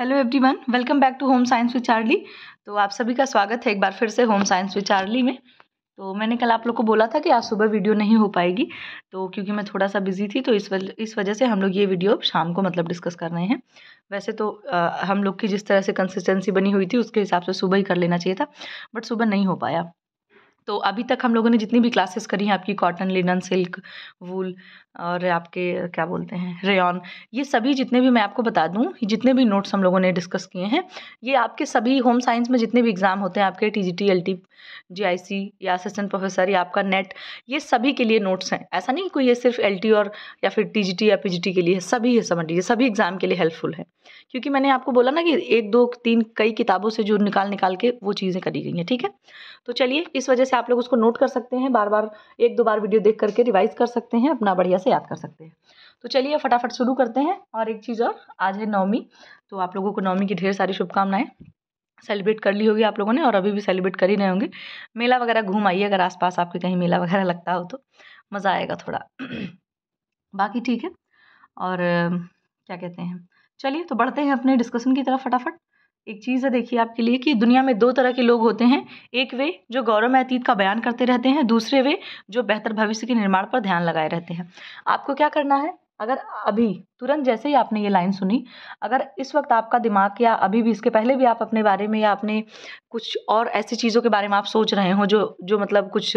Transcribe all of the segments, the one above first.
Hello everyone welcome back to home science विचारली चार्ली तो आप सभी का स्वागत है एक बार फिर से होम साइंस विचारली चार्ली में तो मैंने कल आप लोग को बोला था कि आज सुबह वीडियो नहीं हो पाएगी तो क्योंकि मैं थोड़ा सा बिजी थी तो इस वज, इस वजह से हम लोग ये वीडियो शाम को मतलब डिस्कस कर रहे हैं वैसे तो आ, हम लोग की जिस तरह से कंसिस्टेंसी बनी हुई थी उसके हिसाब से सुबह ही कर लेना चाहिए था बट सुबह नहीं हो पाया तो अभी तक हम लोगों ने जितनी भी क्लासेस करी हैं आपकी कॉटन लिनन सिल्क वूल और आपके क्या बोलते हैं रेयन ये सभी जितने भी मैं आपको बता दूं जितने भी नोट्स हम लोगों ने डिस्कस किए हैं ये आपके सभी होम साइंस में जितने भी एग्ज़ाम होते हैं आपके T G T L T G I C या असिस्टेंट प्रोफेसर या आपका नेट ये सभी के लिए नोट्स हैं ऐसा नहीं कोई ये सिर्फ एल टी और या फिर टी जी टी या पी जी टी के लिए सभी है समझ लीजिए सभी एग्ज़ाम के लिए हेल्पफुल है क्योंकि मैंने आपको बोला ना कि एक दो तीन कई किताबों से जो निकाल निकाल के वो चीज़ें करी गई हैं ठीक है तो चलिए इस वजह से आप लोग उसको नोट कर सकते हैं बार बार एक दो बार वीडियो देख करके रिवाइज कर सकते हैं अपना बढ़िया से याद कर सकते हैं तो चलिए फटाफट शुरू करते हैं और एक चीज़ और आज है नौमी तो आप लोगों को नवमी की ढेर सारी शुभकामनाएं सेलिब्रेट कर ली होगी आप लोगों ने और अभी भी सेलिब्रेट कर ही रहे होंगे मेला वगैरह घूम आइए अगर आसपास आपके कहीं मेला वगैरह लगता हो तो मज़ा आएगा थोड़ा बाकी ठीक है और क्या कहते हैं चलिए तो बढ़ते हैं अपने डिस्कशन की तरफ फटाफट एक चीज़ है देखिए आपके लिए कि दुनिया में दो तरह के लोग होते हैं एक वे जो गौरव अतीत का बयान करते रहते हैं दूसरे वे जो बेहतर भविष्य के निर्माण पर ध्यान लगाए रहते हैं आपको क्या करना है अगर अभी तुरंत जैसे ही आपने ये लाइन सुनी अगर इस वक्त आपका दिमाग या अभी भी इसके पहले भी आप अपने बारे में या अपने कुछ और ऐसी चीज़ों के बारे में आप सोच रहे हो जो जो मतलब कुछ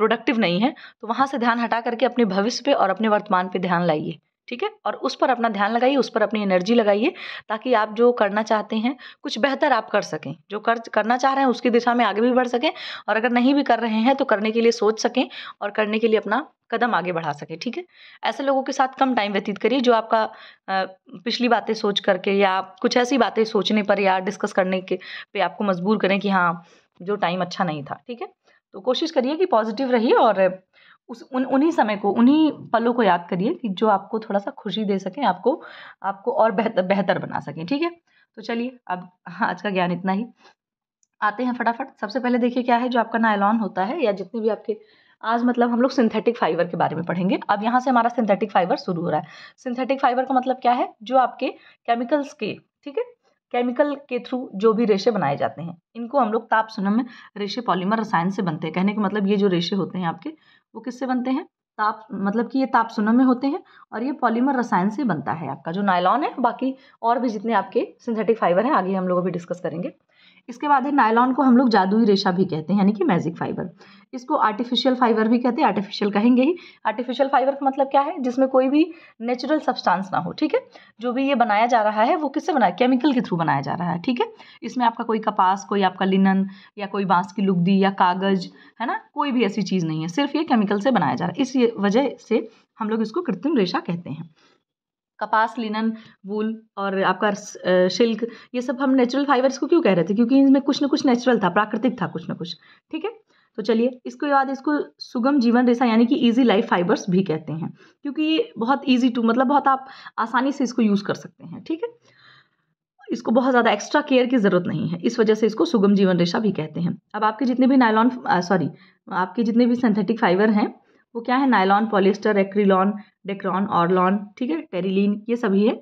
प्रोडक्टिव नहीं है तो वहाँ से ध्यान हटा करके अपने भविष्य पे और अपने वर्तमान पे ध्यान लाइए ठीक है और उस पर अपना ध्यान लगाइए उस पर अपनी एनर्जी लगाइए ताकि आप जो करना चाहते हैं कुछ बेहतर आप कर सकें जो कर करना चाह रहे हैं उसकी दिशा में आगे भी बढ़ सकें और अगर नहीं भी कर रहे हैं तो करने के लिए सोच सकें और करने के लिए अपना कदम आगे बढ़ा सकें ठीक है ऐसे लोगों के साथ कम टाइम व्यतीत करिए जो आपका पिछली बातें सोच करके या कुछ ऐसी बातें सोचने पर या डिस्कस करने के पे आपको मजबूर करें कि हाँ जो टाइम अच्छा नहीं था ठीक है तो कोशिश करिए कि पॉजिटिव रहिए और उस उन उन्हीं समय को उन्हीं पलों को याद करिए कि जो आपको थोड़ा सा खुशी दे सकें आपको आपको और बेहतर बेहतर बना सकें ठीक है तो चलिए अब हाँ आज का ज्ञान इतना ही आते हैं फटाफट सबसे पहले देखिए क्या है जो आपका नायलॉन होता है या जितने भी आपके आज मतलब हम लोग सिंथेटिक फाइबर के बारे में पढ़ेंगे अब यहाँ से हमारा सिंथेटिक फाइबर शुरू हो रहा है सिंथेटिक फाइबर का मतलब क्या है जो आपके केमिकल्स के ठीक है केमिकल के थ्रू जो भी रेशे बनाए जाते हैं इनको हम लोग ताप सुनम में रेशे पॉलीमर रसायन से बनते हैं कहने का मतलब ये जो रेशे होते हैं आपके वो किससे बनते हैं ताप मतलब कि ये ताप सुनम में होते हैं और ये पॉलीमर रसायन से बनता है आपका जो नायलॉन है बाकी और भी जितने आपके सिंथेटिक फाइबर हैं आगे हम लोग अभी डिस्कस करेंगे इसके बाद है नायलॉन को हम लोग जादुई रेशा भी कहते हैं यानी कि मैजिक फाइबर इसको आर्टिफिशियल फाइबर भी कहते हैं आर्टिफिशियल कहेंगे ही आर्टिफिशियल फाइबर का मतलब क्या है जिसमें कोई भी नेचुरल सब्सटेंस ना हो ठीक है जो भी ये बनाया जा रहा है वो किससे बनाया केमिकल के थ्रू बनाया जा रहा है ठीक है इसमें आपका कोई कपास कोई आपका लिनन या कोई बांस की लुगदी या कागज है ना कोई भी ऐसी चीज़ नहीं है सिर्फ ये केमिकल से बनाया जा रहा है इस वजह से हम लोग इसको कृत्रिम रेशा कहते हैं कपास लिनन वूल और आपका सिल्क ये सब हम नेचुरल फाइबर्स को क्यों कह रहे थे क्योंकि इनमें कुछ ना कुछ नेचुरल था प्राकृतिक था कुछ ना कुछ ठीक है तो चलिए इसके बाद इसको सुगम जीवन रेशा यानी कि इजी लाइफ फाइबर्स भी कहते हैं क्योंकि ये बहुत इजी टू मतलब बहुत आप आसानी से इसको यूज़ कर सकते हैं ठीक है इसको बहुत ज़्यादा एक्स्ट्रा केयर की ज़रूरत नहीं है इस वजह से इसको सुगम जीवन रेशा भी कहते हैं अब आपके जितने भी नायलॉन सॉरी आपके जितने भी सिंथेटिक फाइबर हैं वो क्या है nylon polyester acrylon Dacron Orlon ठीक है टेरिलीन ये सभी है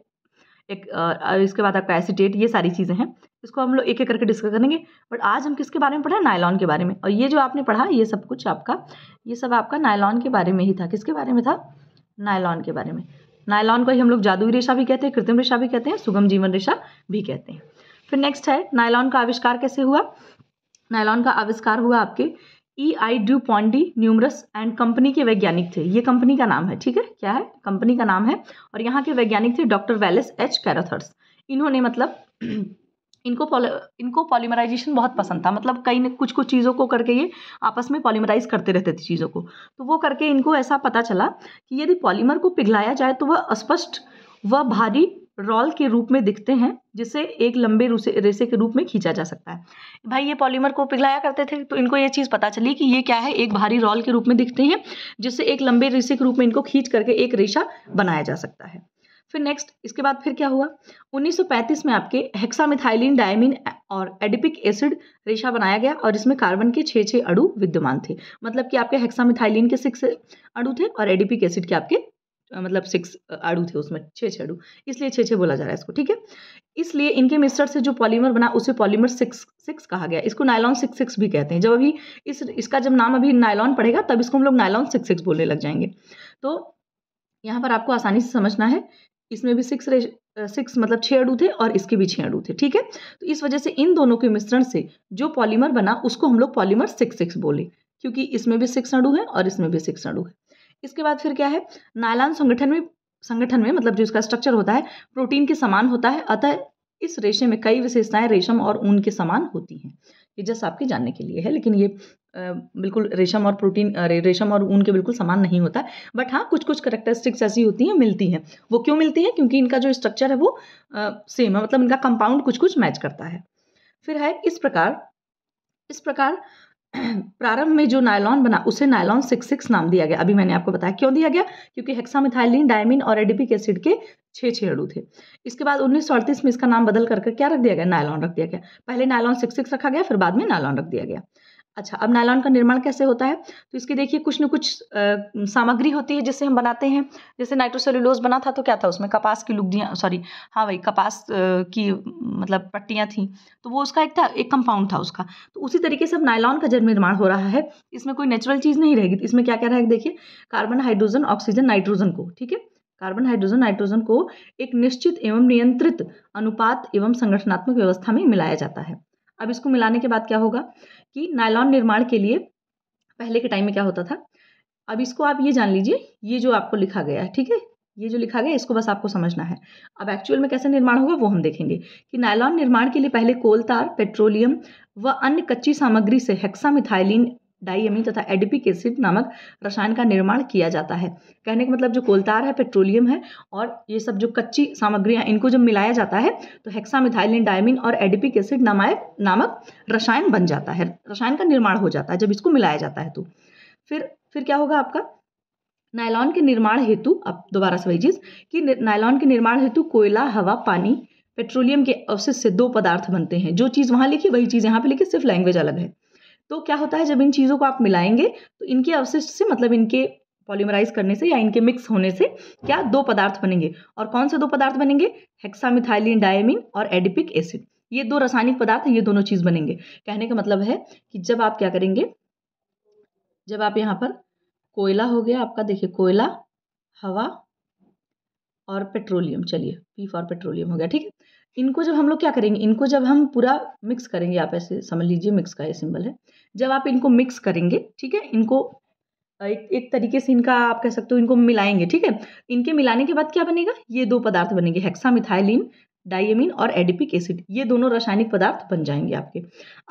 एक आ, इसके बाद आपका एसिटेट ये सारी चीज़ें हैं इसको हम लोग एक एक करके डिस्कस करेंगे बट आज हम किसके बारे में पढ़ा नायलॉन के बारे में और ये जो आपने पढ़ा ये सब कुछ आपका ये सब आपका नायलॉन के बारे में ही था किसके बारे में था नायलॉन के बारे में नायलॉन को ही हम लोग जादुई रेशा भी कहते हैं कृत्रिम रेशा भी कहते हैं सुगम जीवन रेशा भी कहते हैं फिर नेक्स्ट है नायलॉन का आविष्कार कैसे हुआ नायलॉन का आविष्कार हुआ आपके E I Du Pont de Nemours and company के वैज्ञानिक थे ये कंपनी का नाम है ठीक है क्या है कंपनी का नाम है और यहाँ के वैज्ञानिक थे डॉक्टर वेलिस एच कैराथर्स इन्होंने मतलब इनको पॉली इनको पॉलीमराइजेशन बहुत पसंद था मतलब कई कुछ कुछ चीज़ों को करके ये आपस में पॉलीमराइज करते रहते थे चीज़ों को तो वो करके इनको ऐसा पता चला कि यदि पॉलीमर को पिघलाया जाए तो वह अस्पष्ट व भारी रोल के रूप में दिखते हैं जिसे एक लंबे रेसे के रूप में खींचा जा सकता है भाई ये पॉलीमर को पिघलाया करते थे तो इनको ये चीज़ पता चली कि ये क्या है एक भारी रोल के रूप में दिखते हैं जिससे एक लंबे रेसे के रूप में इनको खींच करके एक रेशा बनाया जा सकता है फिर नेक्स्ट इसके बाद फिर क्या हुआ 1935 में आपके हेक्सामिथाइलिन डायमिन और एडिपिक एसिड रेशा बनाया गया और इसमें कार्बन के छः छः अड़ू विद्यमान थे मतलब कि आपके हेक्सामिथाइलिन के सिक्स अड़ू थे और एडिपिक एसिड के आपके मतलब सिक्स आड़ू थे उसमें छः छः आड़ू इसलिए छः छः बोला जा रहा है इसको ठीक है इसलिए इनके मिश्रण से जो पॉलीमर बना उसे पॉलीमर सिक्स सिक्स कहा गया इसको नायलॉन सिक्स सिक्स भी कहते हैं जब अभी इस इसका जब नाम अभी नायलॉन पड़ेगा तब इसको हम लोग नायलॉन सिक्स सिक्स बोलने लग जाएंगे तो यहाँ पर आपको आसानी से समझना है इसमें भी सिक्स सिक्स मतलब छः अड़ू थे और इसके भी छः अड़ू थे ठीक है तो इस वजह से इन दोनों के मिश्रण से जो पॉलीमर बना उसको हम लोग पॉलीमर सिक्स सिक्स बोले क्योंकि इसमें भी सिक्स अड़ू है और इसमें भी सिक्स अड़ू है इसके बाद फिर क्या है नायलान संगठन में संगठन में मतलब जो इसका स्ट्रक्चर होता है प्रोटीन के समान होता है अतः इस रेशे में कई विशेषताएं रेशम और ऊन के समान होती हैं ये जस्ट आपके जानने के लिए है लेकिन ये बिल्कुल रेशम और प्रोटीन रेशम और ऊन के बिल्कुल समान नहीं होता बट हाँ कुछ कुछ करेक्टरिस्टिक्स ऐसी होती हैं मिलती हैं वो क्यों मिलती हैं क्योंकि इनका जो स्ट्रक्चर है वो आ, सेम है मतलब इनका कंपाउंड कुछ कुछ मैच करता है फिर है इस प्रकार इस प्रकार प्रारंभ में जो नायलॉन बना उसे नायलॉन सिक्स सिक्स नाम दिया गया अभी मैंने आपको बताया क्यों दिया गया क्योंकि हेक्सामिथाइलिन डायमिन और एडिपिक एसिड के छह छह अड़ू थे इसके बाद उन्नीस में इसका नाम बदल करके क्या रख दिया गया नायलॉन रख दिया गया पहले नायलॉन सिक्स सिक्स रखा गया फिर बाद में नायलॉन रख दिया गया अच्छा अब नायलॉन का निर्माण कैसे होता है तो इसके देखिए कुछ न कुछ आ, सामग्री होती है जिससे हम बनाते हैं जैसे नाइट्रोसेलुलोज बना था तो क्या था उसमें कपास की लुगदियाँ सॉरी हाँ भाई कपास आ, की मतलब पट्टियाँ थी तो वो उसका एक था एक कंपाउंड था उसका तो उसी तरीके से अब नायलॉन का जब निर्माण हो रहा है इसमें कोई नेचुरल चीज़ नहीं रहेगी इसमें क्या क्या रहेगा देखिए कार्बन हाइड्रोजन ऑक्सीजन नाइट्रोजन को ठीक है कार्बन हाइड्रोजन नाइट्रोजन को एक निश्चित एवं नियंत्रित अनुपात एवं संगठनात्मक व्यवस्था में मिलाया जाता है अब इसको मिलाने के बाद क्या होगा कि नायलॉन निर्माण के लिए पहले के टाइम में क्या होता था अब इसको आप ये जान लीजिए ये जो आपको लिखा गया है ठीक है ये जो लिखा गया इसको बस आपको समझना है अब एक्चुअल में कैसे निर्माण होगा वो हम देखेंगे कि नायलॉन निर्माण के लिए पहले कोल तार पेट्रोलियम व अन्य कच्ची सामग्री से हेक्सामिथाइलिन डाईएमिन तथा एडिपिक एसिड नामक रसायन का निर्माण किया जाता है कहने का मतलब जो कोलतार है पेट्रोलियम है और ये सब जो कच्ची सामग्रियां इनको जब मिलाया जाता है तो हेक्सामिथाइलिन डायमिन और एडिपिक एसिड नामायक नामक रसायन बन जाता है रसायन का निर्माण हो जाता है जब इसको मिलाया जाता है तो फिर फिर क्या होगा आपका नायलॉन के निर्माण हेतु आप दोबारा से समझिए कि नायलॉन के निर्माण हेतु कोयला हवा पानी पेट्रोलियम के अवशेष से दो पदार्थ बनते हैं जो चीज़ वहाँ लिखी वही चीज़ यहाँ पे लिखी सिर्फ लैंग्वेज अलग है तो क्या होता है जब इन चीज़ों को आप मिलाएंगे तो इनके अवशिष्ट से मतलब इनके पॉलीमराइज करने से या इनके मिक्स होने से क्या दो पदार्थ बनेंगे और कौन से दो पदार्थ बनेंगे हेक्सामिथाइलिन डायमिन और एडिपिक एसिड ये दो रासायनिक पदार्थ ये दोनों चीज़ बनेंगे कहने का मतलब है कि जब आप क्या करेंगे जब आप यहाँ पर कोयला हो गया आपका देखिए कोयला हवा और पेट्रोलियम चलिए पी फॉर पेट्रोलियम हो गया ठीक है इनको जब हम लोग क्या करेंगे इनको जब हम पूरा मिक्स करेंगे आप ऐसे समझ लीजिए मिक्स का ये सिंबल है जब आप इनको मिक्स करेंगे ठीक है इनको एक एक तरीके से इनका आप कह सकते हो इनको मिलाएंगे ठीक है इनके मिलाने के बाद क्या बनेगा ये दो पदार्थ बनेंगे हेक्सामिथाइलिन डाइमिन और एडिपिक एसिड ये दोनों रासायनिक पदार्थ बन जाएंगे आपके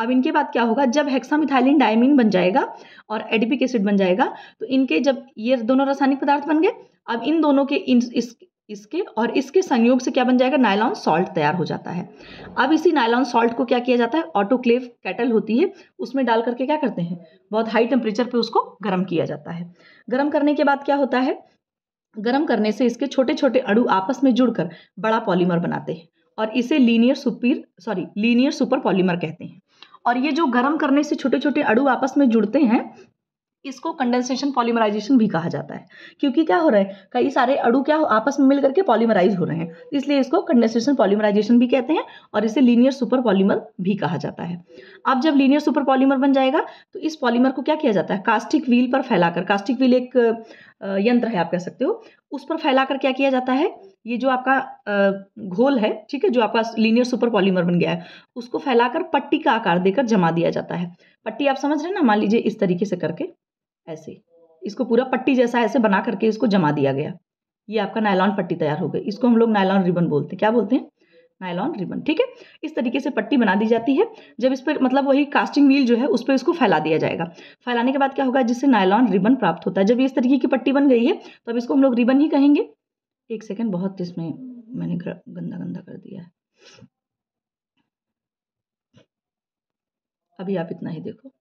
अब इनके बाद क्या होगा जब हेक्सामिथाइलिन डायमिन बन जाएगा और एडिपिक एसिड बन जाएगा तो इनके जब ये दोनों रासायनिक पदार्थ बन गए अब इन दोनों के इन इस इसके और इसके संयोग से क्या बन जाएगा नायलॉन सॉल्ट तैयार हो जाता है अब इसी नायलॉन सॉल्ट को क्या किया जाता है ऑटोक्लेव कैटल होती है उसमें डाल करके क्या करते हैं बहुत हाई टेम्परेचर पे उसको गर्म किया जाता है गर्म करने के बाद क्या होता है गर्म करने से इसके छोटे छोटे अड़ु आपस में जुड़कर बड़ा पॉलीमर बनाते हैं और इसे linear super sorry linear super polymer कहते हैं और ये जो गर्म करने से छोटे छोटे अड़ु आपस में जुड़ते हैं इसको कंडेंसेशन पॉलीमराइजेशन भी कहा जाता है क्योंकि क्या हो रहा है कई सारे अड़ू क्या आपस में मिल करके पॉलीमराइज हो रहे हैं इसलिए इसको कंडेंसेशन पॉलीमराइजेशन भी कहते हैं और इसे लीनियर सुपर पॉलीमर भी कहा जाता है अब जब लीनियर सुपर पॉलीमर बन जाएगा तो इस पॉलीमर को क्या किया जाता है कास्टिक व्हील पर फैलाकर कास्टिक व्हील एक यंत्र है आप कह सकते हो उस पर फैलाकर क्या किया जाता है ये जो आपका घोल है ठीक है जो आपका लीनियर सुपर पॉलीमर बन गया है उसको फैलाकर पट्टी का आकार देकर जमा दिया जाता है पट्टी आप समझ रहे हैं ना मान लीजिए इस तरीके से करके ऐसे इसको पूरा पट्टी जैसा ऐसे बना करके इसको जमा दिया गया ये आपका नायलॉन पट्टी तैयार हो गई इसको हम लोग नायलॉन रिबन बोलते हैं क्या बोलते हैं नायलॉन रिबन ठीक है इस तरीके से पट्टी बना दी जाती है जब इस पर मतलब वही कास्टिंग व्हील जो है उस पर इसको फैला दिया जाएगा फैलाने के बाद क्या होगा जिससे नायलॉन रिबन प्राप्त होता है जब इस तरीके की पट्टी बन गई है तब इसको हम लोग रिबन ही कहेंगे एक सेकेंड बहुत इसमें मैंने गंदा गंदा कर दिया है अभी आप इतना ही देखो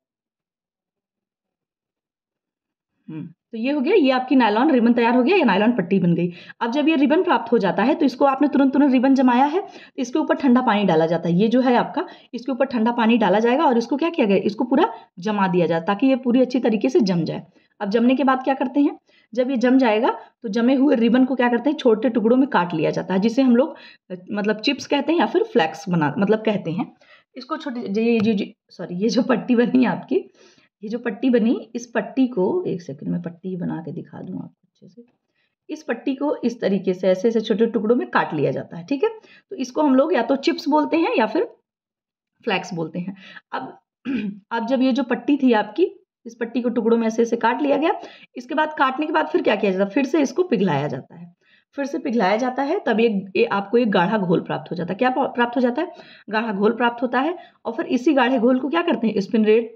हम्म। तो ये हो गया ये आपकी नायलॉन रिबन तैयार हो गया या नायलॉन पट्टी बन गई अब जब ये रिबन प्राप्त हो जाता है तो इसको आपने तुरंत तुरंत रिबन जमाया है तो इसके ऊपर ठंडा पानी डाला जाता है ये जो है आपका इसके ऊपर ठंडा पानी डाला जाएगा और इसको क्या किया गया इसको पूरा जमा दिया जाए ताकि ये पूरी अच्छी तरीके से जम जाए अब जमने के बाद क्या करते हैं जब ये जम जाएगा तो जमे हुए रिबन को क्या करते हैं छोटे टुकड़ों में काट लिया जाता है जिसे हम लोग मतलब चिप्स कहते हैं या फिर फ्लैक्स बना मतलब कहते हैं इसको छोटे ये जो सॉरी ये जो पट्टी बनी आपकी ये जो पट्टी बनी इस पट्टी को एक सेकंड में पट्टी बना के दिखा दूँ आपको अच्छे से इस पट्टी को इस तरीके से ऐसे ऐसे छोटे टुकड़ों में काट लिया जाता है ठीक है तो इसको हम लोग या तो चिप्स बोलते हैं या फिर फ्लैक्स बोलते हैं अब अब जब ये जो पट्टी थी आपकी इस पट्टी को टुकड़ों में ऐसे ऐसे काट लिया गया इसके बाद काटने के बाद फिर क्या किया जाता है फिर से इसको पिघलाया जाता है फिर से पिघलाया जाता है तब ये आपको एक गाढ़ा घोल प्राप्त हो जाता है क्या प्राप्त हो जाता है गाढ़ा घोल प्राप्त होता है और फिर इसी गाढ़े घोल को क्या करते हैं स्पिन रेट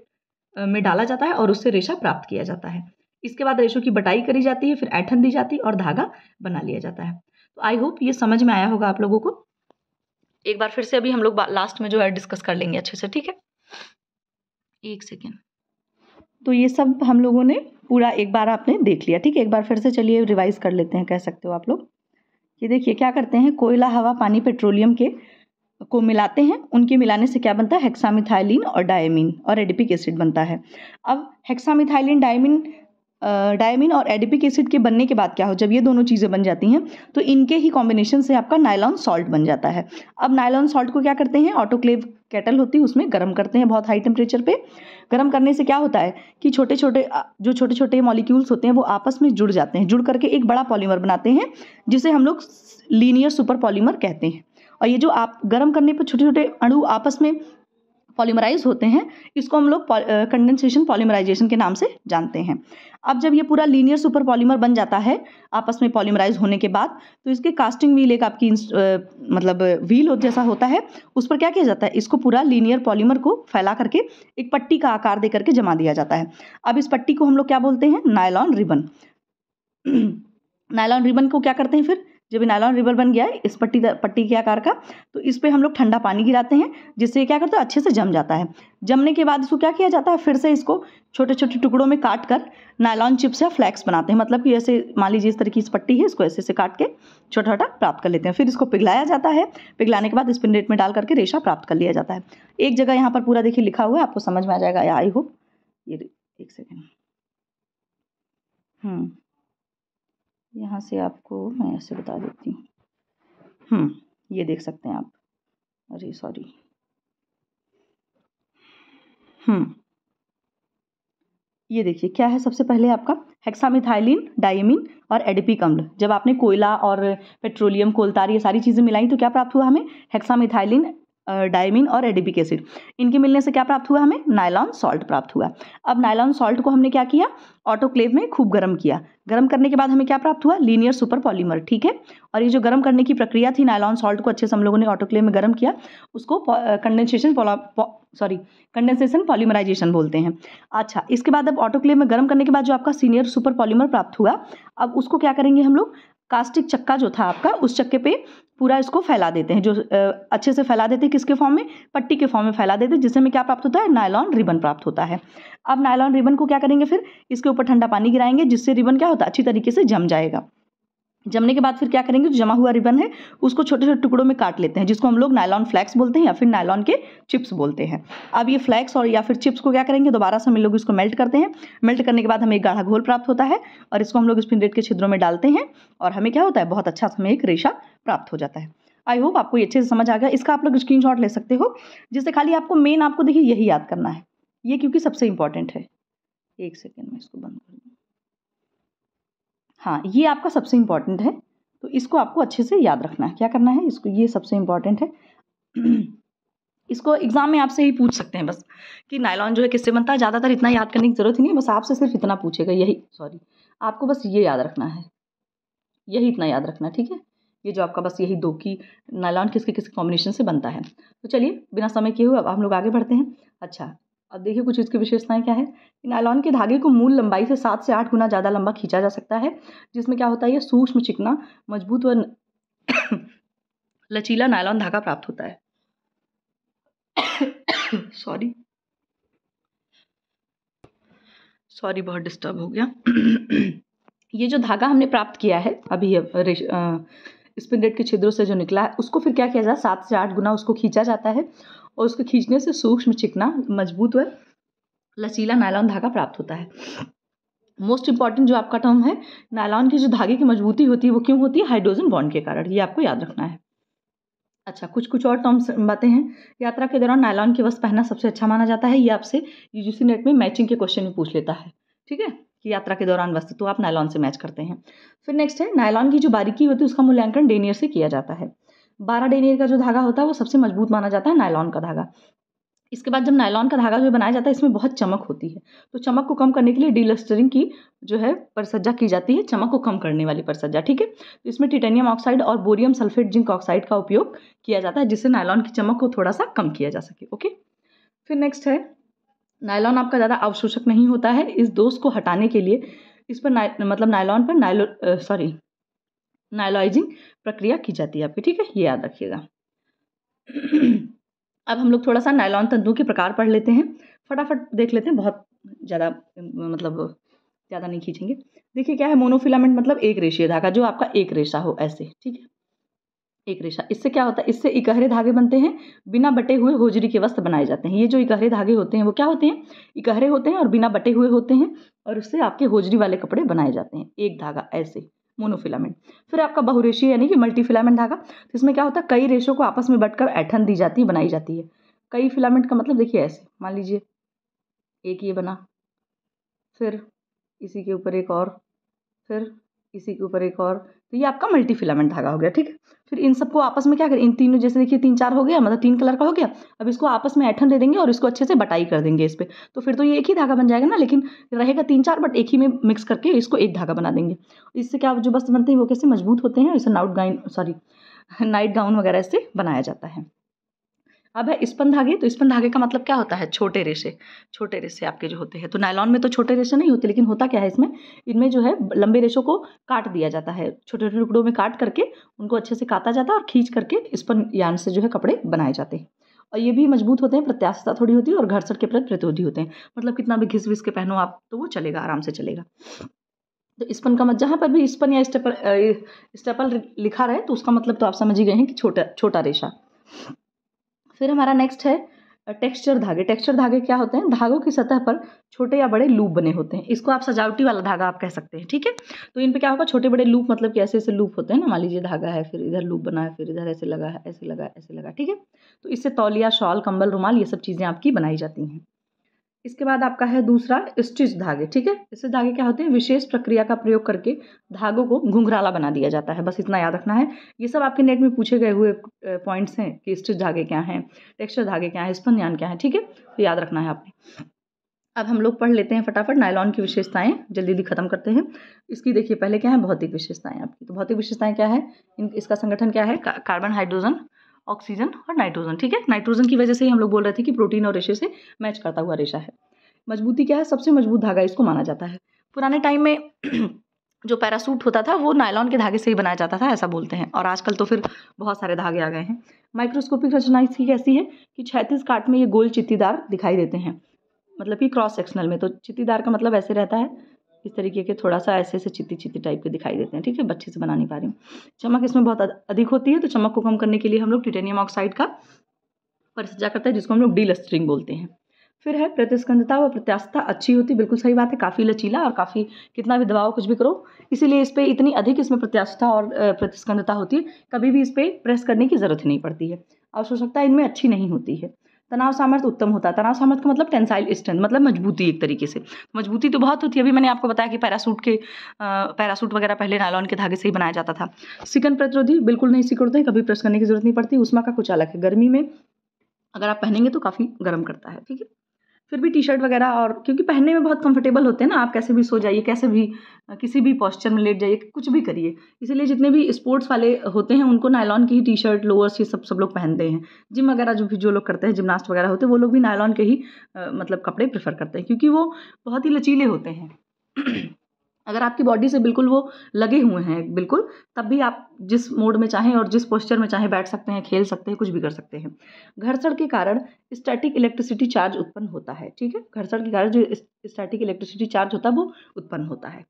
में डाला जाता है और उससे रेशा प्राप्त किया जाता है इसके बाद रेशों की बटाई करी जाती है फिर ऐठन दी जाती है और धागा बना लिया जाता है तो आई होप ये समझ में आया होगा आप लोगों को एक बार फिर से अभी हम लोग लास्ट में जो है डिस्कस कर लेंगे अच्छे से ठीक है एक सेकेंड तो ये सब हम लोगों ने पूरा एक बार आपने देख लिया ठीक है एक बार फिर से चलिए रिवाइज कर लेते हैं कह सकते हो आप लोग ये देखिए क्या करते हैं कोयला हवा पानी पेट्रोलियम के को मिलाते हैं उनके मिलाने से क्या बनता है हेक्सामिथाइलिन और डायमिन और एडिपिक एसिड बनता है अब हेक्सामिथाइलिन डायमिन डायमिन और एडिपिक एसिड के बनने के बाद क्या हो जब ये दोनों चीज़ें बन जाती हैं तो इनके ही कॉम्बिनेशन से आपका नायलॉन सॉल्ट बन जाता है अब नायलॉन सॉल्ट को क्या करते हैं ऑटोक्लेव कैटल होती है उसमें गर्म करते हैं बहुत हाई टेम्परेचर पे गर्म करने से क्या होता है कि छोटे छोटे जो छोटे छोटे मॉलिक्यूल्स होते हैं वो आपस में जुड़ जाते हैं जुड़ करके एक बड़ा पॉलीमर बनाते हैं जिसे हम लोग लीनियर सुपर पॉलीमर कहते हैं और ये जो आप गर्म करने पर छोटे छोटे अणु आपस में पॉलीमराइज होते हैं इसको हम लोग कंडेंसेशन पॉलीमराइजेशन के नाम से जानते हैं अब जब ये पूरा लीनियर सुपर पॉलीमर बन जाता है आपस में पॉलीमराइज होने के बाद तो इसके कास्टिंग व्हील एक आपकी आ, मतलब व्हील जैसा होता है उस पर क्या किया जाता है इसको पूरा लीनियर पॉलीमर को फैला करके एक पट्टी का आकार दे करके जमा दिया जाता है अब इस पट्टी को हम लोग क्या बोलते हैं नायलॉन रिबन नायलॉन रिबन को क्या करते हैं फिर जब नायलॉन रिवर बन गया है इस पट्टी पट्टी के आकार का तो इस पर हम लोग ठंडा पानी गिराते हैं जिससे क्या करता है अच्छे से जम जाता है जमने के बाद इसको क्या किया जाता है फिर से इसको छोटे छोटे टुकड़ों में काट कर नायलॉन चिप्स या फ्लैक्स बनाते हैं मतलब कि ऐसे मान लीजिए इस तरह की इस पट्टी है इसको ऐसे ऐसे काट के छोटा छोटा प्राप्त कर लेते हैं फिर इसको पिघलाया जाता है पिघलाने के बाद इस रेट में डाल करके रेशा प्राप्त कर लिया जाता है एक जगह यहाँ पर पूरा देखिए लिखा हुआ है आपको समझ में आ जाएगा आई होप ये एक सेकेंड हम्म यहाँ से आपको मैं ऐसे बता देती हूँ हम्म, ये देख सकते हैं आप अरे सॉरी हम्म ये देखिए क्या है सबसे पहले आपका हेक्सामिथाइलिन डायमिन और एडिपी कम्ल जब आपने कोयला और पेट्रोलियम कोलतार ये सारी चीज़ें मिलाई तो क्या प्राप्त हुआ हमें हेक्सामिथाइलिन डायमिन और एडिपिक एसिड इनके मिलने से क्या प्राप्त हुआ हमें नायलॉन सॉल्ट प्राप्त हुआ अब नायलॉन सॉल्ट को हमने क्या किया ऑटोक्लेव में खूब गर्म किया गर्म करने के बाद हमें क्या प्राप्त हुआ लीनियर सुपर पॉलीमर ठीक है और ये जो गर्म करने की प्रक्रिया थी नायलॉन सॉल्ट को अच्छे से हम लोगों ने ऑटोक्लेव में गर्म किया उसको कंडेंसेशन सॉरी कंडेंसेशन पॉलीमराइजेशन बोलते हैं अच्छा इसके बाद अब ऑटोक्लेव में गर्म करने के बाद जो आपका सीनियर सुपर पॉलीमर प्राप्त हुआ अब उसको क्या करेंगे हम लोग कास्टिक चक्का जो था आपका उस चक्के पे पूरा इसको फैला देते हैं जो अच्छे से फैला देते हैं किसके फॉर्म में पट्टी के फॉर्म में फैला देते हैं जिससे हमें क्या प्राप्त होता है नायलॉन रिबन प्राप्त होता है अब नायलॉन रिबन को क्या करेंगे फिर इसके ऊपर ठंडा पानी गिराएंगे जिससे रिबन क्या होता है अच्छी तरीके से जम जाएगा जमने के बाद फिर क्या करेंगे जो जमा हुआ रिबन है उसको छोटे छोटे टुकड़ों में काट लेते हैं जिसको हम लोग नायलॉन फ्लैक्स बोलते हैं या फिर नायलॉन के चिप्स बोलते हैं अब ये फ्लैक्स और या फिर चिप्स को क्या करेंगे दोबारा से हम लोग इसको मेल्ट करते हैं मेल्ट करने के बाद हमें एक गाढ़ा घोल प्राप्त होता है और इसको हम लोग स्पिन रेट के छिद्रों में डालते हैं और हमें क्या होता है बहुत अच्छा हमें एक रेशा प्राप्त हो जाता है आई होप आपको ये अच्छे से समझ आ गया इसका आप लोग स्क्रीन ले सकते हो जिससे खाली आपको मेन आपको देखिए यही याद करना है ये क्योंकि सबसे इंपॉर्टेंट है एक सेकेंड में इसको बंद कर हाँ ये आपका सबसे इम्पॉर्टेंट है तो इसको आपको अच्छे से याद रखना है क्या करना है इसको ये सबसे इम्पॉर्टेंट है इसको एग्ज़ाम में आपसे ही पूछ सकते हैं बस कि नायलॉन जो है किससे बनता है ज़्यादातर इतना याद करने की ज़रूरत ही नहीं बस आपसे सिर्फ इतना पूछेगा यही सॉरी आपको बस ये याद रखना है यही इतना याद रखना ठीक है ये जो आपका बस यही दो की नायलॉन किसके किस कॉम्बिनेशन से बनता है तो चलिए बिना समय किए हुए अब हम लोग आगे बढ़ते हैं अच्छा अब देखिए कुछ इसकी विशेषताएं क्या है कि नायलॉन के धागे को मूल लंबाई से सात से आठ गुना ज़्यादा लंबा खींचा जा सकता है जिसमें क्या होता है ये सूक्ष्म चिकना मजबूत व लचीला नायलॉन धागा प्राप्त होता है सॉरी सॉरी बहुत डिस्टर्ब हो गया ये जो धागा हमने प्राप्त किया है अभी स्पिनरेट के छिद्रों से जो निकला है उसको फिर क्या किया जाए सात से आठ गुना उसको खींचा जाता है और उसको खींचने से सूक्ष्म चिकना मजबूत व लचीला नायलॉन धागा प्राप्त होता है मोस्ट इंपॉर्टेंट जो आपका टर्म है नायलॉन की जो धागे की मजबूती होती है वो क्यों होती है हाइड्रोजन बॉन्ड के कारण ये आपको याद रखना है अच्छा कुछ कुछ और टर्म्स बातें हैं यात्रा के दौरान नायलॉन की वस्त्र पहनना सबसे अच्छा माना जाता है ये आपसे यूजीसी नेट में मैचिंग के क्वेश्चन में पूछ लेता है ठीक है कि यात्रा के दौरान वस्त्र तो आप नायलॉन से मैच करते हैं फिर नेक्स्ट है नायलॉन की जो बारीकी होती है उसका मूल्यांकन डेनियर से किया जाता है बारह डेनियर का जो धागा होता है वो सबसे मजबूत माना जाता है नायलॉन का धागा इसके बाद जब नायलॉन का धागा जो बनाया जाता है इसमें बहुत चमक होती है तो चमक को कम करने के लिए डीलस्टरिंग की जो है परसज्जा की जाती है चमक को कम करने वाली परसज्जा ठीक है तो इसमें टिटेनियम ऑक्साइड और बोरियम सल्फेट जिंक ऑक्साइड का उपयोग किया जाता है जिससे नायलॉन की चमक को थोड़ा सा कम किया जा सके ओके फिर नेक्स्ट है नायलॉन आपका ज़्यादा अवशोषक नहीं होता है इस दोष को हटाने के लिए इस पर मतलब नायलॉन पर नायलो सॉरी नायलॉइजिंग प्रक्रिया की जाती है आपकी ठीक है ये याद रखिएगा अब हम लोग थोड़ा सा नायलॉन तंतु के प्रकार पढ़ लेते हैं फटाफट देख लेते हैं बहुत ज़्यादा मतलब ज़्यादा नहीं खींचेंगे देखिए क्या है मोनोफिलामेंट मतलब एक रेशीय धागा जो आपका एक रेशा हो ऐसे ठीक है एक रेशा इससे क्या होता है इससे इकहरे धागे बनते हैं बिना बटे हुए होजरी के वस्त्र बनाए जाते हैं ये जो इकहरे धागे होते हैं वो क्या होते हैं इकहरे होते हैं और बिना बटे हुए होते हैं और उससे आपके होजरी वाले कपड़े बनाए जाते हैं एक धागा ऐसे मोनोफिलामेंट फिर आपका बहुरेशी यानी कि मल्टीफिलामेंट धागा तो इसमें क्या होता है कई रेशों को आपस में बटकर ऐठन दी जाती है बनाई जाती है कई फिलामेंट का मतलब देखिए ऐसे मान लीजिए एक ये बना फिर इसी के ऊपर एक और फिर इसी के ऊपर एक और तो ये आपका मल्टी फिलामेंट धागा हो गया ठीक है फिर इन सबको आपस में क्या करें इन तीनों जैसे देखिए तीन चार हो गया मतलब तीन कलर का हो गया अब इसको आपस में ऐठन दे देंगे और इसको अच्छे से बटाई कर देंगे इस पर तो फिर तो ये एक ही धागा बन जाएगा ना लेकिन रहेगा तीन चार बट एक ही में मिक्स करके इसको एक धागा बना देंगे इससे क्या जो बस्त बनते हैं वो कैसे मजबूत होते हैं इसे night gown sorry night gown वगैरह इससे बनाया जाता है अब है स्पन धागे तो स्पन धागे का मतलब क्या होता है छोटे रेशे छोटे रेशे आपके जो होते हैं तो नायलॉन में तो छोटे रेशे नहीं होते लेकिन होता क्या है इसमें इनमें जो है लंबे रेशों को काट दिया जाता है छोटे छोटे टुकड़ों में काट करके उनको अच्छे से काटा जाता है और खींच करके स्पन यान से जो है कपड़े बनाए जाते हैं और ये भी मजबूत होते हैं प्रत्याशता थोड़ी होती है और घर के प्रति प्रतिरोधी होते हैं मतलब कितना भी घिस घिस के पहनो आप तो वो चलेगा आराम से चलेगा तो स्पन का मत जहाँ पर भी स्पन या स्टेपल स्टेपल लिखा रहे तो उसका मतलब तो आप समझ ही गए हैं कि छोटा छोटा रेशा फिर हमारा नेक्स्ट है टेक्सचर धागे टेक्सचर धागे क्या होते हैं धागों की सतह पर छोटे या बड़े लूप बने होते हैं इसको आप सजावटी वाला धागा आप कह सकते हैं ठीक है तो इन पे क्या होगा छोटे बड़े लूप मतलब कि ऐसे ऐसे लूप होते हैं ना मान लीजिए धागा है फिर इधर लूप बना है फिर इधर ऐसे लगा है ऐसे लगा ऐसे लगा ठीक है तो इससे तौलिया शॉल कंबल रुमाल ये सब चीज़ें आपकी बनाई जाती हैं इसके बाद आपका है दूसरा स्टिच धागे ठीक है इससे धागे क्या होते हैं विशेष प्रक्रिया का प्रयोग करके धागों को घुंघराला बना दिया जाता है बस इतना याद रखना है ये सब आपके नेट में पूछे गए हुए पॉइंट्स हैं कि स्टिच धागे क्या हैं टेक्सचर धागे क्या हैं यान क्या है ठीक है तो याद रखना है आपने अब हम लोग पढ़ लेते हैं फटाफट नायलॉन की विशेषताएं जल्दी जल्दी खत्म करते हैं इसकी देखिए पहले क्या है भौतिक विशेषताएं आपकी तो भौतिक विशेषताएं क्या है इसका संगठन क्या है कार्बन हाइड्रोजन ऑक्सीजन और नाइट्रोजन ठीक है नाइट्रोजन की वजह से ही हम लोग बोल रहे थे कि प्रोटीन और रेशे से मैच करता हुआ रेशा है मजबूती क्या है सबसे मजबूत धागा इसको माना जाता है पुराने टाइम में जो पैरासूट होता था वो नायलॉन के धागे से ही बनाया जाता था ऐसा बोलते हैं और आजकल तो फिर बहुत सारे धागे आ गए हैं माइक्रोस्कोपिक रचना इसकी कैसी है कि छैतीस काट में ये गोल चित्तीदार दिखाई देते हैं मतलब कि क्रॉस सेक्शनल में तो चित्तीदार का मतलब ऐसे रहता है इस तरीके के थोड़ा सा ऐसे ऐसे चित्ती चित्ती टाइप के दिखाई देते हैं ठीक है बच्चे से बना नहीं पा रही हूँ चमक इसमें बहुत अधिक होती है तो चमक को कम करने के लिए हम लोग टिटेनियम ऑक्साइड का परिसज्जा करते हैं जिसको हम लोग डी लस्टरिंग बोलते हैं फिर है प्रतिस्कंदता व प्रत्यास्थता अच्छी होती बिल्कुल सही बात है काफ़ी लचीला और काफ़ी कितना भी दबाव कुछ भी करो इसीलिए इस पर इतनी अधिक इसमें प्रत्यास्थता और प्रतिस्कंदता होती है कभी भी इस पर प्रेस करने की ज़रूरत नहीं पड़ती है आवश्यकता इनमें अच्छी नहीं होती है तनाव सामर्थ्य उत्तम होता है तनाव सामर्थ्य का मतलब टेंसाइल स्ट्रेंथ मतलब मजबूती एक तरीके से मजबूती तो बहुत होती है अभी मैंने आपको बताया कि पैरासूट के पैरासूट वगैरह पहले नायलॉन के धागे से ही बनाया जाता था सिकन प्रतिरोधी बिल्कुल नहीं सिकुड़ते हैं कभी प्रेस करने की जरूरत नहीं पड़ती उसमा का कुछ अलग है गर्मी में अगर आप पहनेंगे तो काफ़ी गर्म करता है ठीक है फिर भी टी शर्ट वगैरह और क्योंकि पहनने में बहुत कंफर्टेबल होते हैं ना आप कैसे भी सो जाइए कैसे भी किसी भी पॉस्चर में लेट जाइए कुछ भी करिए इसीलिए जितने भी स्पोर्ट्स वाले होते हैं उनको नायलॉन की ही टी शर्ट लोअर्स ये सब सब लोग पहनते हैं जिम वगैरह जो भी जो लोग करते हैं जिमनास्ट वगैरह होते हैं वो लोग भी नायलॉन के ही मतलब कपड़े प्रेफर करते हैं क्योंकि वो बहुत ही लचीले होते हैं अगर आपकी बॉडी से बिल्कुल वो लगे हुए हैं बिल्कुल तब भी आप जिस मोड में चाहें और जिस पोस्चर में चाहें बैठ सकते हैं खेल सकते हैं कुछ भी कर सकते हैं घर्षण के कारण स्टैटिक इलेक्ट्रिसिटी चार्ज उत्पन्न होता है ठीक है घर्षण के कारण जो स्टैटिक इलेक्ट्रिसिटी चार्ज होता है वो उत्पन्न होता है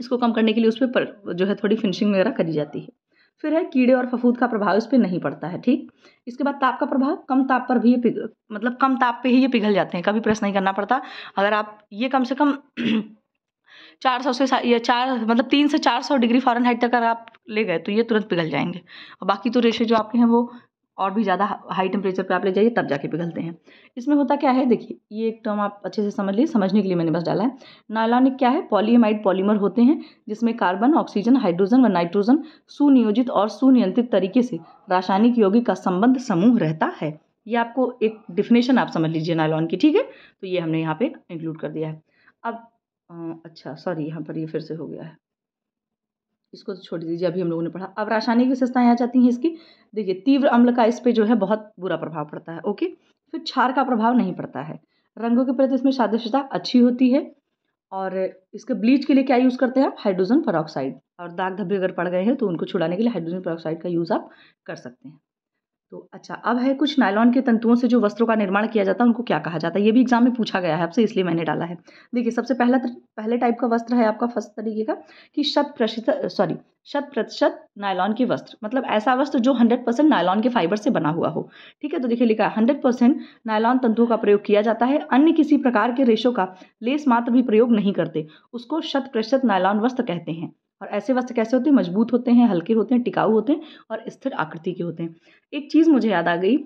इसको कम करने के लिए उस पर जो है थोड़ी फिनिशिंग वगैरह करी जाती है फिर है कीड़े और फफूद का प्रभाव इस पर नहीं पड़ता है ठीक इसके बाद ताप का प्रभाव कम ताप पर भी ये मतलब कम ताप पे ही ये पिघल जाते हैं कभी प्रेस नहीं करना पड़ता अगर आप ये कम से कम चार सौ से या चार मतलब तीन से चार सौ डिग्री फॉरन हाइट तक अगर आप ले गए तो ये तुरंत पिघल जाएंगे और बाकी तो रेशे जो आपके हैं वो और भी ज़्यादा हाई टेम्परेचर पे आप ले जाइए तब जाके पिघलते हैं इसमें होता क्या है देखिए ये एक टर्म तो आप अच्छे से समझ लीजिए समझने के लिए मैंने बस डाला है नायलॉनिक क्या है पॉलीमाइड पॉलीमर होते हैं जिसमें कार्बन ऑक्सीजन हाइड्रोजन व नाइट्रोजन सुनियोजित और सुनियंत्रित तरीके से रासायनिक यौगिक का संबंध समूह रहता है ये आपको एक डिफिनेशन आप समझ लीजिए नायलॉन की ठीक है तो ये हमने यहाँ पे इंक्लूड कर दिया है अब अच्छा सॉरी यहाँ पर ये फिर से हो गया है इसको तो छोड़ दीजिए अभी हम लोगों ने पढ़ा अब रासायनिक विशेषताएं आ जाती हैं इसकी देखिए तीव्र अम्ल का इस पर जो है बहुत बुरा प्रभाव पड़ता है ओके फिर क्षार का प्रभाव नहीं पड़ता है रंगों के प्रति इसमें सादृश्यता अच्छी होती है और इसके ब्लीच के लिए क्या यूज़ करते हैं आप हाइड्रोजन परऑक्साइड और दाग धब्बे अगर पड़ गए हैं तो उनको छुड़ाने के लिए हाइड्रोजन परऑक्साइड का यूज़ आप कर सकते हैं तो अच्छा अब है कुछ नायलॉन के तंतुओं से जो वस्त्रों का निर्माण किया जाता है उनको क्या कहा जाता है ये भी एग्जाम में पूछा गया है आपसे इसलिए मैंने डाला है देखिए सबसे पहला पहले टाइप का वस्त्र है आपका फर्स्ट तरीके का कि शत प्रतिशत सॉरी शत प्रतिशत नायलॉन के वस्त्र मतलब ऐसा वस्त्र जो हंड्रेड परसेंट नायलॉन के फाइबर से बना हुआ हो ठीक है तो देखिए लिखा है हंड्रेड परसेंट नायलॉन तंतुओं का प्रयोग किया जाता है अन्य किसी प्रकार के रेशों का लेस मात्र भी प्रयोग नहीं करते उसको शत प्रतिशत नायलॉन वस्त्र कहते हैं और ऐसे वस्त्र कैसे होते हैं मजबूत होते हैं हल्के होते हैं टिकाऊ होते हैं और स्थिर आकृति के होते हैं एक चीज़ मुझे याद आ गई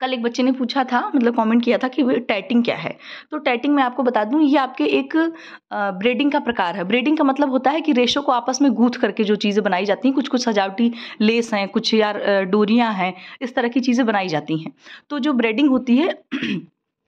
कल एक बच्चे ने पूछा था मतलब कमेंट किया था कि टैटिंग क्या है तो टैटिंग मैं आपको बता दूं ये आपके एक ब्रेडिंग का प्रकार है ब्रेडिंग का मतलब होता है कि रेशों को आपस में गूथ करके जो चीज़ें बनाई जाती हैं कुछ कुछ सजावटी लेस हैं कुछ यार डोरियां हैं इस तरह की चीज़ें बनाई जाती हैं तो जो ब्रेडिंग होती है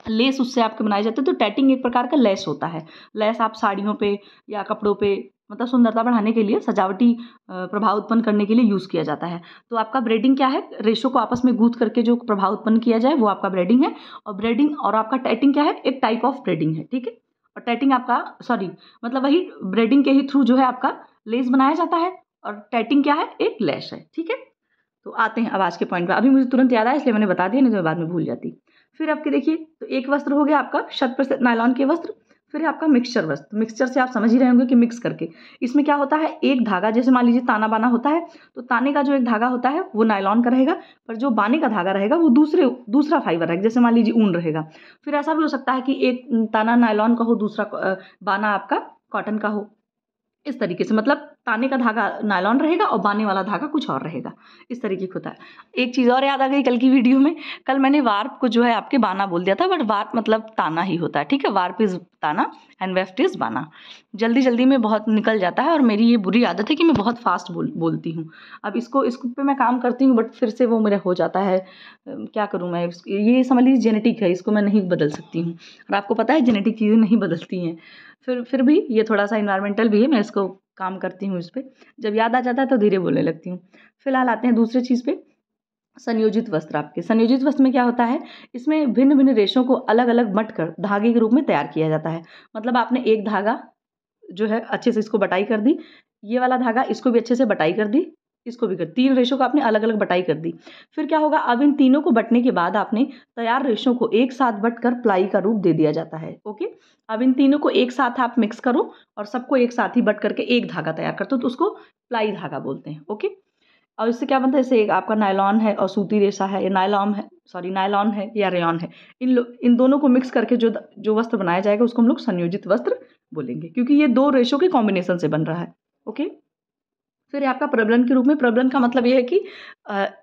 लेस उससे आपके बनाए जाते हैं तो टैटिंग एक प्रकार का लेस होता है लेस आप साड़ियों पे या कपड़ों पे मतलब सुंदरता बढ़ाने के लिए सजावटी प्रभाव उत्पन्न करने के लिए यूज़ किया जाता है तो आपका ब्रेडिंग क्या है रेशो को आपस में गूथ करके जो प्रभाव उत्पन्न किया जाए वो आपका ब्रेडिंग है और ब्रेडिंग और आपका टैटिंग क्या है एक टाइप ऑफ ब्रेडिंग है ठीक है और टैटिंग आपका सॉरी मतलब वही ब्रेडिंग के ही थ्रू जो है आपका लेस बनाया जाता है और टैटिंग क्या है एक लैश है ठीक है तो आते हैं अब आज के पॉइंट पर अभी मुझे तुरंत याद आया इसलिए मैंने बता दिया नहीं तो मैं बाद में भूल जाती फिर आपके देखिए तो एक वस्त्र हो गया आपका शत प्रतिशत नायलॉन के वस्त्र फिर आपका मिक्सचर वस्त्र मिक्सचर से आप समझ ही रहे होंगे कि मिक्स करके इसमें क्या होता है एक धागा जैसे मान लीजिए ताना बाना होता है तो ताने का जो एक धागा होता है वो नायलॉन का रहेगा पर जो बाने का धागा रहेगा वो दूसरे दूसरा फाइबर रहेगा जैसे मान लीजिए ऊन रहेगा फिर ऐसा भी हो सकता है कि एक ताना नायलॉन का हो दूसरा बाना आपका कॉटन का हो इस तरीके से मतलब ताने का धागा नायलॉन रहेगा और बाने वाला धागा कुछ और रहेगा इस तरीके का होता है एक चीज़ और याद आ गई कल की वीडियो में कल मैंने वार्प को जो है आपके बाना बोल दिया था बट वार्प मतलब ताना ही होता है ठीक है वार्प इज़ ताना एंड वेफ्ट इज़ बाना जल्दी जल्दी में बहुत निकल जाता है और मेरी ये बुरी आदत है कि मैं बहुत फास्ट बोल बोलती हूँ अब इसको इसको पे मैं काम करती हूँ बट फिर से वो मेरा हो जाता है क्या करूँ मैं ये समझ लीजिए जेनेटिक है इसको मैं नहीं बदल सकती हूँ और आपको पता है जेनेटिक चीज़ें नहीं बदलती हैं फिर फिर भी ये थोड़ा सा इन्वायरमेंटल भी है मैं इसको काम करती हूँ इस पर जब याद आ जाता है तो धीरे बोलने लगती हूँ फिलहाल आते हैं दूसरे चीज़ पे संयोजित वस्त्र आपके संयोजित वस्त्र में क्या होता है इसमें भिन्न भिन्न रेशों को अलग अलग मट कर धागे के रूप में तैयार किया जाता है मतलब आपने एक धागा जो है अच्छे से इसको बटाई कर दी ये वाला धागा इसको भी अच्छे से बटाई कर दी इसको भी कर तीन रेशों को आपने अलग अलग बटाई कर दी फिर क्या होगा अब इन तीनों को बटने के बाद आपने तैयार रेशों को एक साथ बट कर प्लाई का रूप दे दिया जाता है ओके अब इन तीनों को एक साथ आप मिक्स करो और सबको एक साथ ही बट करके एक धागा तैयार कर दो तो उसको प्लाई धागा बोलते हैं ओके और इससे क्या बनता है जैसे एक आपका नायलॉन है और सूती रेशा है या नायलॉन है सॉरी नायलॉन है या रेन है इन इन दोनों को मिक्स करके जो जो वस्त्र बनाया जाएगा उसको हम लोग संयोजित वस्त्र बोलेंगे क्योंकि ये दो रेशों के कॉम्बिनेशन से बन रहा है ओके फिर आपका प्रबलन के रूप में प्रबलन का मतलब यह है कि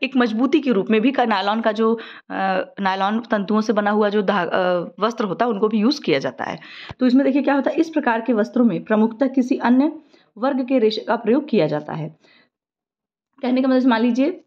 एक मजबूती के रूप में भी नायलॉन का जो नायलॉन तंतुओं से बना हुआ जो वस्त्र होता है उनको भी यूज़ किया जाता है तो इसमें देखिए क्या होता है इस प्रकार के वस्त्रों में प्रमुखता किसी अन्य वर्ग के रेशे का प्रयोग किया जाता है कहने का मतलब मान लीजिए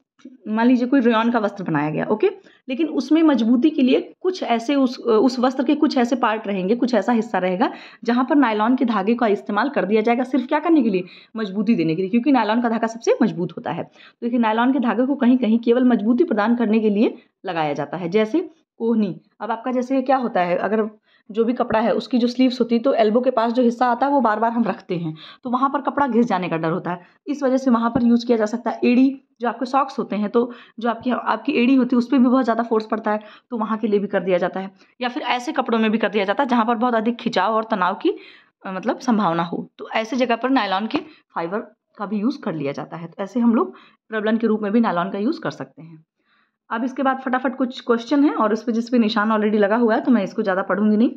मान लीजिए कोई रेयन का वस्त्र बनाया गया ओके लेकिन उसमें मजबूती के लिए कुछ ऐसे उस उस वस्त्र के कुछ ऐसे पार्ट रहेंगे कुछ ऐसा हिस्सा रहेगा जहाँ पर नायलॉन के धागे का इस्तेमाल कर दिया जाएगा सिर्फ क्या करने के लिए मजबूती देने के लिए क्योंकि नायलॉन का धागा सबसे मजबूत होता है तो देखिए नायलॉन के धागे को कहीं कहीं केवल मजबूती प्रदान करने के लिए लगाया जाता है जैसे कोहनी अब आपका जैसे क्या होता है अगर जो भी कपड़ा है उसकी जो स्लीव्स होती है तो एल्बो के पास जो हिस्सा आता है वो बार बार हम रखते हैं तो वहाँ पर कपड़ा घिस जाने का डर होता है इस वजह से वहाँ पर यूज़ किया जा सकता है एड़ी जो आपके सॉक्स होते हैं तो जो आपकी आपकी एड़ी होती है उस पर भी बहुत ज़्यादा फोर्स पड़ता है तो वहाँ के लिए भी कर दिया जाता है या फिर ऐसे कपड़ों में भी कर दिया जाता है जहाँ पर बहुत अधिक खिंचाव और तनाव की मतलब संभावना हो तो ऐसे जगह पर नायलॉन के फाइबर का भी यूज़ कर लिया जाता है तो ऐसे हम लोग प्रबलन के रूप में भी नायलॉन का यूज़ कर सकते हैं अब इसके बाद फटाफट कुछ क्वेश्चन है और उस पर जिस पर निशान ऑलरेडी लगा हुआ है तो मैं इसको ज़्यादा पढ़ूंगी नहीं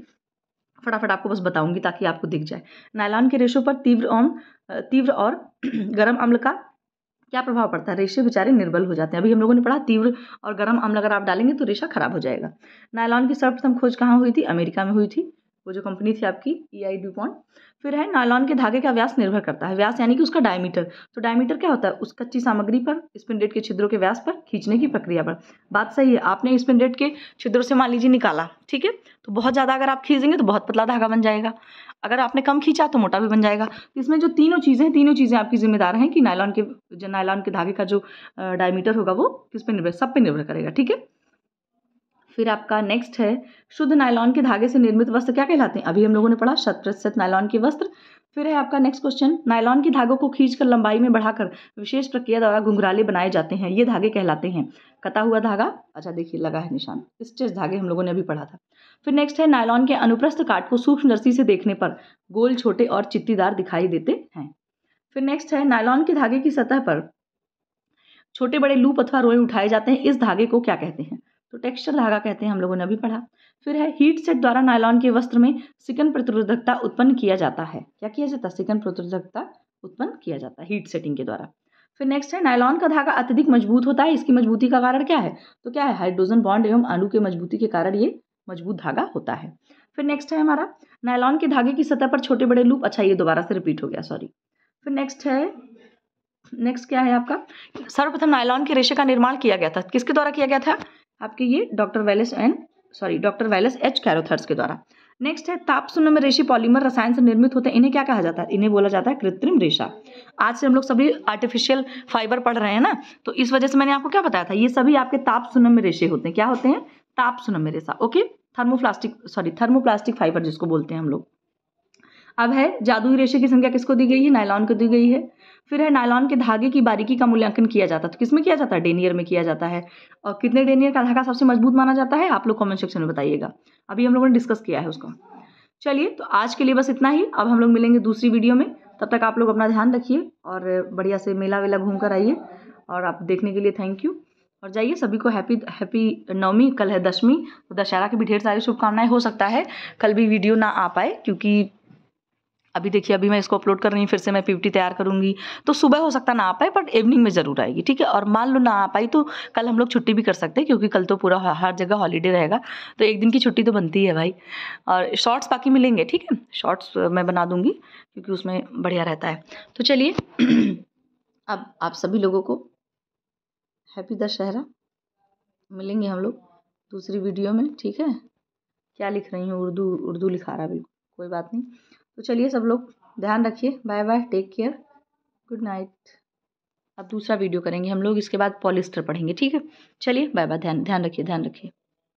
फटाफट आपको बस बताऊंगी ताकि आपको दिख जाए नायलॉन के रेशों पर तीव्र ओम तीव्र और गर्म अम्ल का क्या प्रभाव पड़ता है रेशे बेचारे निर्बल हो जाते हैं अभी हम लोगों ने पढ़ा तीव्र और गर्म अम्ल अगर आप डालेंगे तो रेशा खराब हो जाएगा नायलॉन की सर्वप्रथम खोज कहाँ हुई थी अमेरिका में हुई थी वो जो कंपनी थी आपकी ई आई ड्यूपॉन्ट फिर है नायलॉन के धागे का व्यास निर्भर करता है व्यास यानी कि उसका डायमीटर तो डायमीटर क्या होता है उस कच्ची सामग्री पर स्पिन के छिद्रों के व्यास पर खींचने की प्रक्रिया पर बात सही है आपने स्पिन के छिद्रों से मान लीजिए निकाला ठीक है तो बहुत ज़्यादा अगर आप खींचेंगे तो बहुत पतला धागा बन जाएगा अगर आपने कम खींचा तो मोटा भी बन जाएगा तो इसमें जो तीनों चीज़ें हैं तीनों चीज़ें आपकी जिम्मेदार हैं कि नायलॉन के जो नायलॉन के धागे का जो डायमीटर होगा वो किस पर निर्भर सब पे निर्भर करेगा ठीक है फिर आपका नेक्स्ट है शुद्ध नायलॉन के धागे से निर्मित वस्त्र क्या कहलाते हैं अभी हम लोगों ने पढ़ा शत प्रतिशत नायलॉन के वस्त्र फिर है आपका नेक्स्ट क्वेश्चन नायलॉन के धागों को खींचकर लंबाई में बढ़ाकर विशेष प्रक्रिया द्वारा घुंघराले बनाए जाते हैं ये धागे कहलाते हैं कटा हुआ धागा अच्छा देखिए लगा है निशान स्टेज धागे हम लोगों ने अभी पढ़ा था फिर नेक्स्ट है नायलॉन के अनुप्रस्थ काट को सूक्ष्म दर्शी से देखने पर गोल छोटे और चित्तीदार दिखाई देते हैं फिर नेक्स्ट है नायलॉन के धागे की सतह पर छोटे बड़े लूप अथवा रोए उठाए जाते हैं इस धागे को क्या कहते हैं तो टेक्सचर धागा कहते हैं हम लोगों ने अभी पढ़ा फिर है हीट सेट द्वारा नायलॉन के वस्त्र में सिकन प्रतिरोधकता उत्पन्न किया जाता है क्या किया जाता है सिकन प्रतिरोधकता उत्पन्न किया जाता है हीट सेटिंग के द्वारा फिर नेक्स्ट है नायलॉन का धागा अत्यधिक मजबूत होता है इसकी मजबूती का कारण क्या है तो क्या है हाइड्रोजन बॉन्ड एवं अणु के मजबूती के कारण ये मजबूत धागा होता है फिर नेक्स्ट है हमारा नायलॉन के धागे की सतह पर छोटे बड़े लूप अच्छा ये दोबारा से रिपीट हो गया सॉरी फिर नेक्स्ट है नेक्स्ट क्या है आपका सर्वप्रथम नायलॉन के रेशे का निर्माण किया गया था किसके द्वारा किया गया था आपके ये doctor Wallace and sorry doctor Wallace H Carothers के द्वारा नेक्स्ट है ताप शून्य में रेशी पॉलीमर रसायन से निर्मित होते हैं इन्हें क्या कहा जाता है इन्हें बोला जाता है कृत्रिम रेशा आज से हम लोग सभी आर्टिफिशियल फाइबर पढ़ रहे हैं ना तो इस वजह से मैंने आपको क्या बताया था ये सभी आपके ताप शून्य में रेशे होते हैं क्या होते हैं ताप शून्य में रेशा okay thermoplastic sorry thermoplastic fibre जिसको बोलते हैं हम लोग अब है जादुई रेशे की संख्या किसको दी गई है नायलॉन को दी गई है फिर है नायलॉन के धागे की बारीकी का मूल्यांकन किया जाता है तो किसमें किया जाता है डेनियर में किया जाता है और कितने डेनियर का धागा सबसे मजबूत माना जाता है आप लोग कॉमेंट सेक्शन में बताइएगा अभी हम लोगों ने डिस्कस किया है उसको चलिए तो आज के लिए बस इतना ही अब हम लोग मिलेंगे दूसरी वीडियो में तब तक आप लोग अपना ध्यान रखिए और बढ़िया से मेला वेला घूम कर आइए और आप देखने के लिए थैंक यू और जाइए सभी को हैप्पी हैप्पी नवमी कल है दशमी तो दशहरा की भी ढेर सारी शुभकामनाएं हो सकता है कल भी वीडियो ना आ पाए क्योंकि अभी देखिए अभी मैं इसको अपलोड कर रही हूँ फिर से मैं पीपीटी तैयार करूँगी तो सुबह हो सकता ना आ पाए बट इवनिंग में ज़रूर आएगी ठीक है और मान लो ना आ पाई तो कल हम लोग छुट्टी भी कर सकते हैं क्योंकि कल तो पूरा हर जगह हॉलीडे रहेगा तो एक दिन की छुट्टी तो बनती है भाई और शॉर्ट्स बाकी मिलेंगे ठीक है शॉर्ट्स मैं बना दूँगी क्योंकि उसमें बढ़िया रहता है तो चलिए अब आप सभी लोगों को हैप्पी दशहरा मिलेंगे हम लोग दूसरी वीडियो में ठीक है क्या लिख रही हूँ उर्दू उर्दू लिखा रहा बिल्कुल कोई बात नहीं तो चलिए सब लोग ध्यान रखिए bye bye take care good night अब दूसरा वीडियो करेंगे हम लोग इसके बाद पॉलिस्टर पढ़ेंगे ठीक है चलिए बाय बाय ध्यान ध्यान रखिए ध्यान रखिए